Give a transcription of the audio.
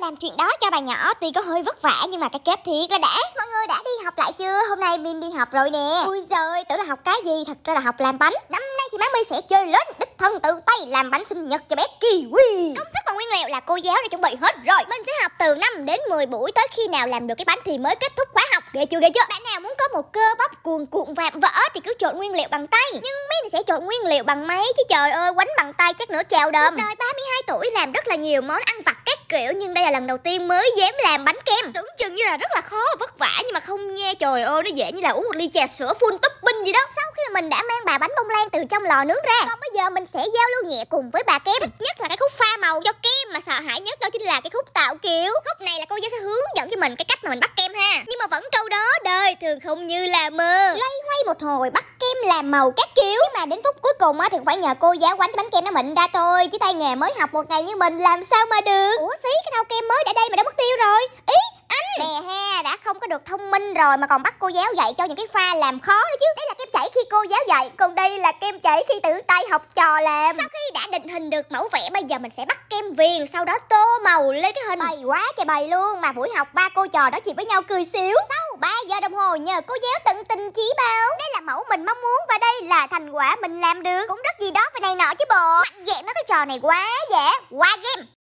làm chuyện đó cho bà nhỏ tuy có hơi vất vả nhưng mà cái kép thiệt là đã mọi người đã đi học lại chưa hôm nay mim đi học rồi nè ui giời tưởng là học cái gì thật ra là học làm bánh năm nay thì má mi sẽ chơi lớn đích thân tự tay làm bánh sinh nhật cho bé kiwi công thức và nguyên liệu là cô giáo đã chuẩn bị hết rồi mình sẽ học từ 5 đến 10 buổi tới khi nào làm được cái bánh thì mới kết thúc khóa học ghê chưa ghê chưa bạn nào muốn có một cơ bắp cuồn cuộn vạm vỡ thì cứ trộn nguyên liệu bằng tay nhưng mi sẽ trộn nguyên liệu bằng máy chứ trời ơi quánh bằng tay chắc nữa chèo đờm đời 32 tuổi làm rất là nhiều món ăn vặt cái kiểu nhưng đây là lần đầu tiên mới dám làm bánh kem tưởng chừng như là rất là khó vất vả nhưng mà không nghe trời ơi nó dễ như là uống một ly trà sữa full topping gì đó sau khi mình đã mang bà bánh bông lan từ trong lò nướng ra còn bây giờ mình sẽ giao lưu nhẹ cùng với bà kem thích nhất là cái khúc pha màu cho kem mà sợ hãi nhất đó chính là cái khúc tạo kiểu khúc này là cô giáo sẽ hướng dẫn cho mình cái cách mà mình bắt kem ha nhưng mà vẫn câu đó đời thường không như là mơ loay hoay một hồi bắt kem làm màu các kiểu Nhưng mà đến phút cuối cùng á thì phải nhờ cô giáo quánh bánh kem nó mịn ra thôi Chứ tay nghề mới học một ngày như mình làm sao mà được Ủa xí cái thau kem mới đã đây mà đã mất tiêu rồi Ý anh Nè ha đã không có được thông minh rồi mà còn bắt cô giáo dạy cho những cái pha làm khó nữa chứ Đây là khi cô giáo dạy Còn đây là kem chảy khi tự tay học trò làm Sau khi đã định hình được mẫu vẽ Bây giờ mình sẽ bắt kem viền Sau đó tô màu lên cái hình Bày quá trời bày luôn Mà buổi học ba cô trò đó chỉ với nhau cười xíu Sau 3 giờ đồng hồ nhờ cô giáo tận tình chỉ bảo Đây là mẫu mình mong muốn Và đây là thành quả mình làm được Cũng rất gì đó về này nọ chứ bộ Mạnh dạn nói cái trò này quá dễ Quá game